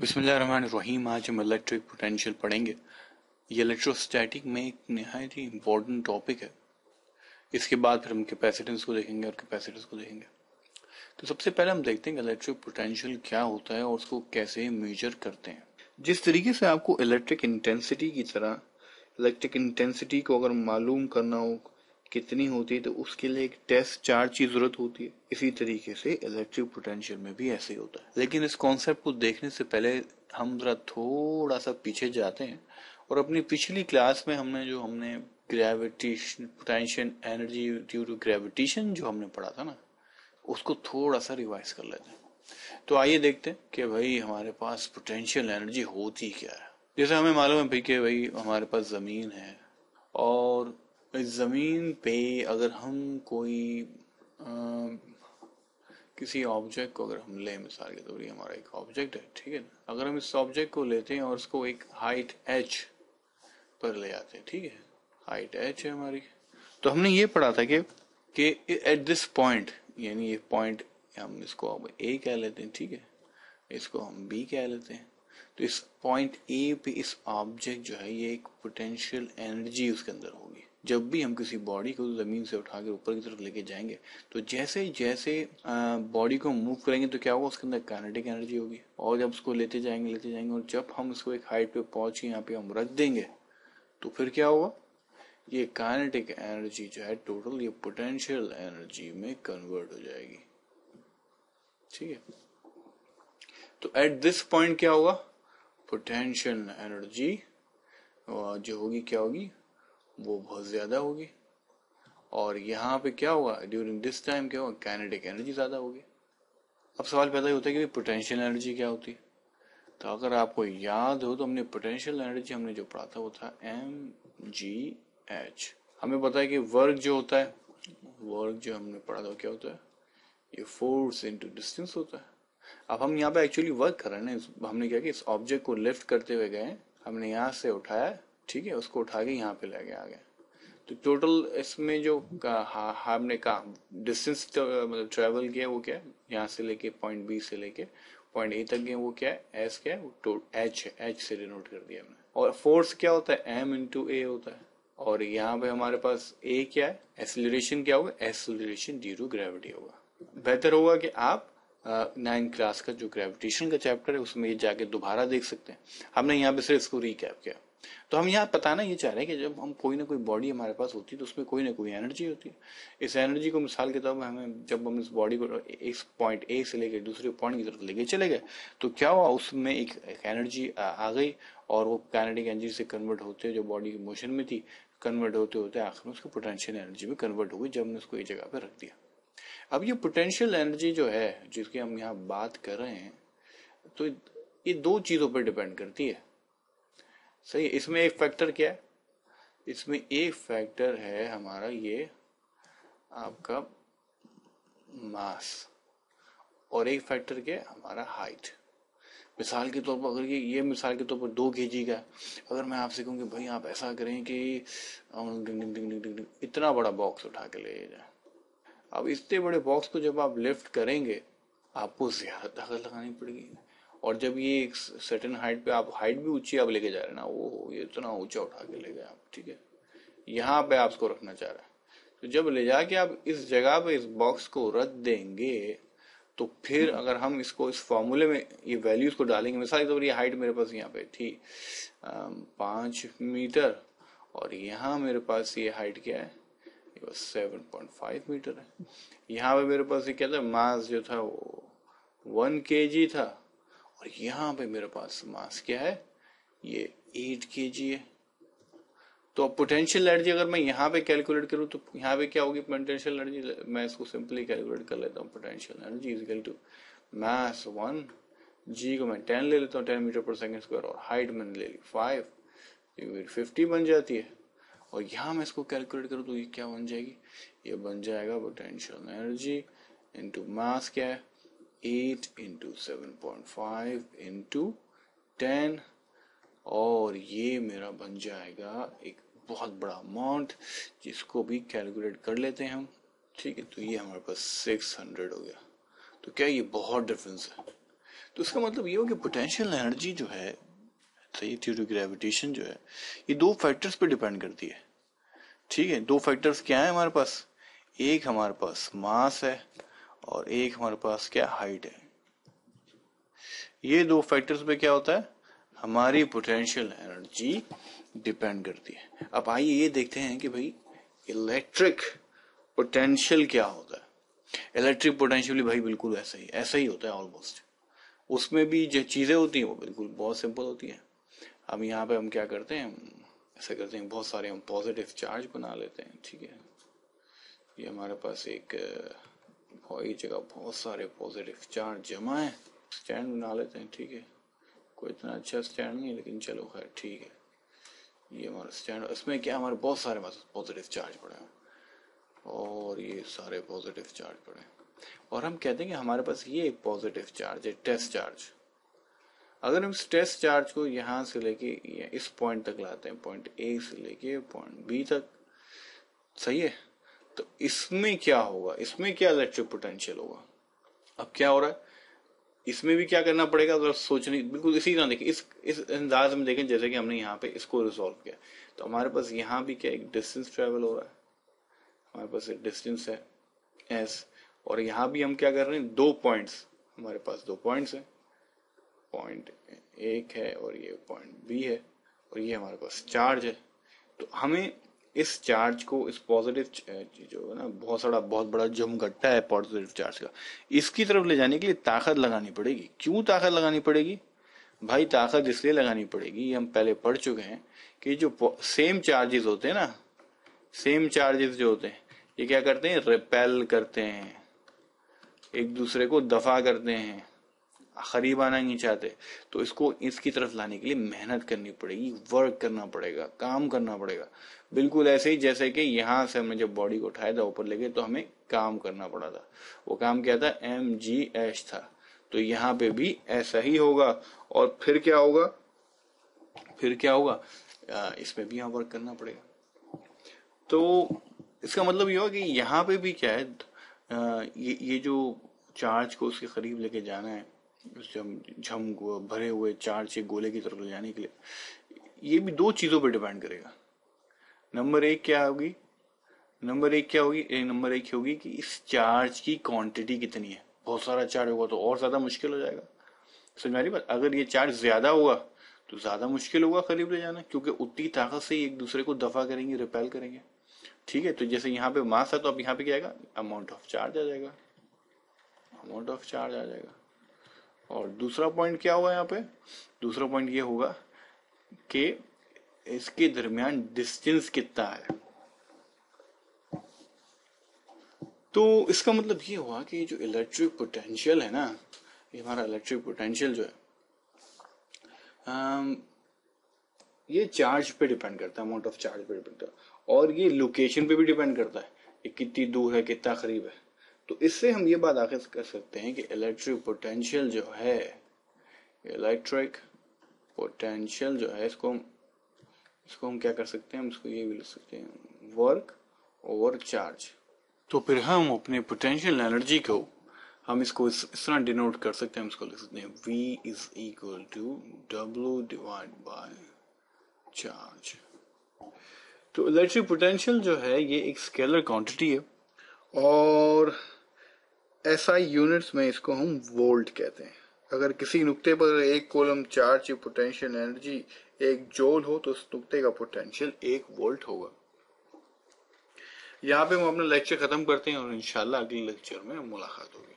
बिसमीम आज हम इलेक्ट्रिक पोटेंशियल पढ़ेंगे ये इलेक्ट्रोस्टैटिक में एक नहायत ही इम्पोर्टेंट टॉपिक है इसके बाद फिर हम कैपेसिटेंस को देखेंगे और कैपेसिटेंस को देखेंगे तो सबसे पहले हम देखते हैं इलेक्ट्रिक पोटेंशियल क्या होता है और उसको कैसे मेजर करते हैं जिस तरीके से आपको इलेक्ट्रिक इंटेंसिटी की तरह इलेक्ट्रिक इंटेंसिटी को अगर मालूम करना हो कितनी होती है तो उसके लिए एक टेस्ट चार्ज की जरूरत होती है इसी तरीके से इलेक्ट्रिक पोटेंशियल में भी ऐसे ही होता है लेकिन इस कॉन्सेप्ट को देखने से पहले हम जरा थोड़ा सा पीछे जाते हैं और अपनी पिछली क्लास में हमने जो हमने gravitation potential energy due to gravitation जो हमने पढ़ा था ना उसको थोड़ा सा रिवाइज कर लेते हैं तो आइए देखते हैं कि भाई हमारे पास पोटेंशियल एनर्जी होती क्या है जैसे हमें मालूम है भाई कि भाई हमारे पास ज़मीन है और इस ज़मीन पे अगर हम कोई आ, किसी ऑब्जेक्ट को अगर हम लें मिसाल के तौर पर हमारा एक ऑब्जेक्ट है ठीक है ना अगर हम इस ऑब्जेक्ट को लेते हैं और उसको एक हाइट एच पर ले आते हैं ठीक है हाइट एच है हमारी तो हमने ये पढ़ा था कि कि एट दिस पॉइंट यानी ये पॉइंट हम इसको अब ए कह लेते हैं ठीक है इसको हम बी कह लेते हैं तो इस पॉइंट ए पे इस ऑब्जेक्ट जो है ये एक पोटेंशियल एनर्जी उसके अंदर होगी जब भी हम किसी बॉडी को ज़मीन से उठा के ऊपर की तरफ लेके जाएंगे तो जैसे जैसे बॉडी को मूव करेंगे तो क्या होगा उसके अंदर काइनेटिक एनर्जी होगी और जब उसको लेते जाएंगे लेते जाएंगे और जब हम उसको एक हाइट पे पहुंच के यहाँ पे हम रख देंगे तो फिर क्या होगा ये काइनेटिक एनर्जी जो है टोटल ये पोटेंशियल एनर्जी में कन्वर्ट हो जाएगी ठीक है तो एट दिस पॉइंट क्या होगा पोटेंशियल एनर्जी जो होगी क्या होगी वो बहुत ज़्यादा होगी और यहाँ पे क्या हुआ ड्यूरिंग दिस टाइम क्या हुआ कैनेटिक एनर्जी ज़्यादा होगी अब सवाल पैदा ही होता है कि पोटेंशियल एनर्जी क्या होती है तो अगर आपको याद हो तो हमने पोटेंशियल एनर्जी हमने जो पढ़ा था वो था एम जी एच हमें पता है कि वर्क जो होता है वर्क जो हमने पढ़ा था क्या होता है ये फोर्स इंटू डिस्टेंस होता है अब हम यहाँ पे एक्चुअली वर्क कर रहे हैं हमने क्या कि इस ऑब्जेक्ट को लिफ्ट करते हुए गए हमने यहाँ से उठाया ठीक है उसको उठा के यहाँ पे लेके आ गए तो टोटल इसमें जो हा, हमने कहा डिस्टेंस मतलब ट्रेवल किया वो क्या है यहाँ से लेके पॉइंट बी से लेके पॉइंट ए तक गए वो क्या है एस क्या है एच है एच से डिनोट कर दिया हमने और फोर्स क्या होता है एम इंटू ए होता है और यहाँ पे हमारे पास ए क्या है एसिलेशन क्या होगा एसिलेशन ड्यू टू ग्रेविटी होगा बेहतर होगा कि आप नाइन्थ क्लास का जो ग्रेविटेशन का चैप्टर है उसमें ये जाके दोबारा देख सकते हैं हमने यहाँ पे सिर्फ इसको रिकैप किया तो हम यहाँ बताना ये चाह रहे हैं कि जब हम कोई ना कोई बॉडी हमारे पास होती है तो उसमें कोई ना कोई एनर्जी होती है इस एनर्जी को मिसाल के तौर पर हमें जब हम इस बॉडी को इस पॉइंट ए से लेकर दूसरे पॉइंट की तरफ लेके चले गए तो क्या हुआ उसमें एक, एक एनर्जी आ, गई और वो कैनेटिक एनर्जी से कन्वर्ट होते जो बॉडी के मोशन में थी कन्वर्ट होते होते आखिर में उसकी पोटेंशियल एनर्जी में कन्वर्ट हो गई जब हमने उसको एक जगह पर रख दिया अब ये पोटेंशियल एनर्जी जो है जिसकी हम यहाँ बात कर रहे हैं तो ये दो चीज़ों पर डिपेंड करती है सही इसमें एक फैक्टर क्या है इसमें एक फैक्टर है हमारा ये आपका मास और एक फैक्टर क्या है हमारा हाइट मिसाल के तौर पर अगर ये ये मिसाल के तौर पर दो के जी का अगर मैं आपसे कहूँ कि भाई आप ऐसा करें कि इतना बड़ा बॉक्स उठा के ले जाए अब इतने बड़े बॉक्स को जब आप लिफ्ट करेंगे आपको ज़्यादा ताकत लगानी पड़ेगी और जब ये एक सर्टेन हाइट पे आप हाइट भी ऊंची आप लेके जा रहे हैं ना वो ये इतना ऊंचा उठा के ले गए आप ठीक है यहाँ पे आप उसको रखना चाह रहे हैं तो जब ले जाके आप इस जगह पे इस बॉक्स को रख देंगे तो फिर अगर हम इसको इस फॉर्मूले में ये वैल्यूज को डालेंगे मिसाल के तौर पर ये हाइट मेरे पास यहाँ पे थी पाँच मीटर और यहाँ मेरे पास ये हाइट क्या है ये बस सेवन पॉइंट फाइव मीटर है यहाँ पे मेरे पास ये क्या था मास जो था वो वन के जी था और यहां पे मेरे पास मास क्या है ये एट के जी है तो अब पोटेंशियल एनर्जी अगर मैं यहाँ पे कैलकुलेट करूँ तो यहाँ पे क्या होगी पोटेंशियल एनर्जी मैं इसको सिंपली कैलकुलेट कर लेता हूँ potential energy is equal to mass one G को मैं टेन ले लेता हूँ ten metre per second square और हाइट मैंने ले ली फाइव तो मेरी फिफ्टी बन जाती है और यहाँ मैं इसको कैलकुलेट करूँ तो ये क्या बन जाएगी ये बन जाएगा पोटेंशियल एनर्जी इनटू मास क्या है 8 into seven point five into ten और ये मेरा बन जाएगा एक बहुत बड़ा अमाउंट जिसको भी कैलकुलेट कर लेते हैं हम ठीक है तो ये हमारे पास सिक्स हंड्रेड हो गया तो क्या ये बहुत डिफरेंस है तो इसका मतलब ये हो कि पोटेंशियल एनर्जी जो है सही थ्योरी ग्रेविटेशन जो है ये दो फैक्टर्स पे डिपेंड करती है ठीक है दो फैक्टर्स क्या है हमारे पास एक हमारे पास मास है और एक हमारे पास क्या हाइट है ये दो फैक्टर्स में क्या होता है हमारी पोटेंशियल एनर्जी डिपेंड करती है अब आइए ये देखते हैं कि भाई इलेक्ट्रिक पोटेंशियल क्या होता है इलेक्ट्रिक पोटेंशियल भाई बिल्कुल ऐसा ही ऐसा ही होता है ऑलमोस्ट उसमें भी जो चीज़ें होती हैं वो बिल्कुल बहुत सिंपल होती हैं अब यहाँ पे हम क्या करते हैं ऐसा करते हैं बहुत सारे हम पॉजिटिव चार्ज बना लेते हैं ठीक है ये हमारे पास एक भाई जगह बहुत सारे पॉजिटिव चार्ज जमा है स्टैंड बना लेते हैं ठीक है कोई इतना अच्छा स्टैंड नहीं है लेकिन चलो खैर ठीक है ये हमारा स्टैंड इसमें क्या हमारे बहुत सारे पॉजिटिव चार्ज पड़े हैं और ये सारे पॉजिटिव चार्ज पड़े हैं और हम कहते हैं कि हमारे पास ये एक पॉजिटिव चार्ज है टेस्ट चार्ज अगर हम इस टेस्ट चार्ज को यहाँ से लेके इस पॉइंट तक लाते हैं पॉइंट ए से लेके पॉइंट बी तक सही है तो इसमें क्या होगा इसमें क्या इलेक्ट्रिक पोटेंशियल होगा अब क्या हो रहा है इसमें भी क्या करना पड़ेगा अगर सोचने बिल्कुल इसी तरह देखें इस इस अंदाज में देखें जैसे कि हमने यहाँ पे इसको रिजोल्व किया तो हमारे पास यहाँ भी क्या एक डिस्टेंस ट्रेवल हो रहा है हमारे पास एक डिस्टेंस है एस और यहाँ भी हम क्या कर रहे हैं दो पॉइंट्स हमारे पास दो पॉइंट्स हैं पॉइंट एक है और ये पॉइंट बी है और ये हमारे पास चार्ज है तो हमें इस चार्ज को इस पॉजिटिव जो है ना बहुत सारा बहुत बड़ा घट्टा है पॉजिटिव चार्ज का इसकी तरफ ले जाने के लिए ताकत लगानी पड़ेगी क्यों ताकत लगानी पड़ेगी भाई ताकत इसलिए लगानी पड़ेगी हम पहले पढ़ चुके हैं कि जो सेम चार्जेस होते हैं ना सेम चार्जेस जो होते हैं ये क्या करते हैं रिपेल करते हैं एक दूसरे को दफा करते हैं खरीब आना नहीं चाहते तो इसको इसकी तरफ लाने के लिए मेहनत करनी पड़ेगी वर्क करना पड़ेगा काम करना पड़ेगा बिल्कुल ऐसे ही जैसे कि यहाँ से हमने जब बॉडी को उठाया था ऊपर लेके तो हमें काम करना पड़ा था वो काम क्या था एम जी एच था तो यहाँ पे भी ऐसा ही होगा और फिर क्या होगा फिर क्या होगा इसमें भी यहाँ वर्क करना पड़ेगा तो इसका मतलब ये होगा कि यहाँ पे भी क्या है ये ये जो चार्ज को उसके करीब लेके जाना है उससे हम झम भरे हुए चार के गोले की तरफ ले जाने के लिए ये भी दो चीज़ों पर डिपेंड करेगा नंबर एक क्या होगी नंबर एक क्या होगी एक नंबर एक होगी कि इस चार्ज की क्वांटिटी कितनी है बहुत सारा चार्ज होगा तो और ज़्यादा मुश्किल हो जाएगा समझ में आ रही बात अगर ये चार्ज ज़्यादा होगा तो ज़्यादा मुश्किल होगा करीब ले जाना क्योंकि उतनी ताकत से एक दूसरे को दफा करेंगे रिपेल करेंगे ठीक है तो जैसे यहाँ पे मास है तो अब यहाँ पे क्या आएगा अमाउंट ऑफ चार्ज आ जाएगा अमाउंट ऑफ चार्ज आ जाएगा और दूसरा पॉइंट क्या हुआ यहाँ पे दूसरा पॉइंट ये होगा कि इसके दरमियान डिस्टेंस कितना है तो इसका मतलब ये हुआ कि जो इलेक्ट्रिक पोटेंशियल है ना ये हमारा इलेक्ट्रिक पोटेंशियल जो है आम, ये चार्ज पे डिपेंड करता है अमाउंट ऑफ चार्ज पे डिपेंड करता है और ये लोकेशन पे भी डिपेंड करता है कि कितनी दूर है कितना करीब है तो इससे हम ये बात आखिर कर सकते हैं कि इलेक्ट्रिक पोटेंशियल जो है इलेक्ट्रिक पोटेंशियल जो है इसको हम इसको हम क्या कर सकते हैं हम इसको ये भी लिख सकते हैं वर्क ओवर चार्ज तो फिर हम अपने पोटेंशियल एनर्जी को हम इसको इस, इस तरह डिनोट कर सकते हैं हम इसको लिख सकते हैं V is equal to W divide by charge तो इलेक्ट्रिक पोटेंशियल जो है ये एक स्केलर क्वांटिटी है और एसआई यूनिट्स में इसको हम वोल्ट कहते हैं अगर किसी नुक्ते पर एक कोलम चार्ज पोटेंशियल एनर्जी एक जोल हो तो उस नुक्ते का पोटेंशियल एक वोल्ट होगा यहाँ पे हम अपना लेक्चर खत्म करते हैं और इंशाल्लाह अगले लेक्चर में मुलाकात होगी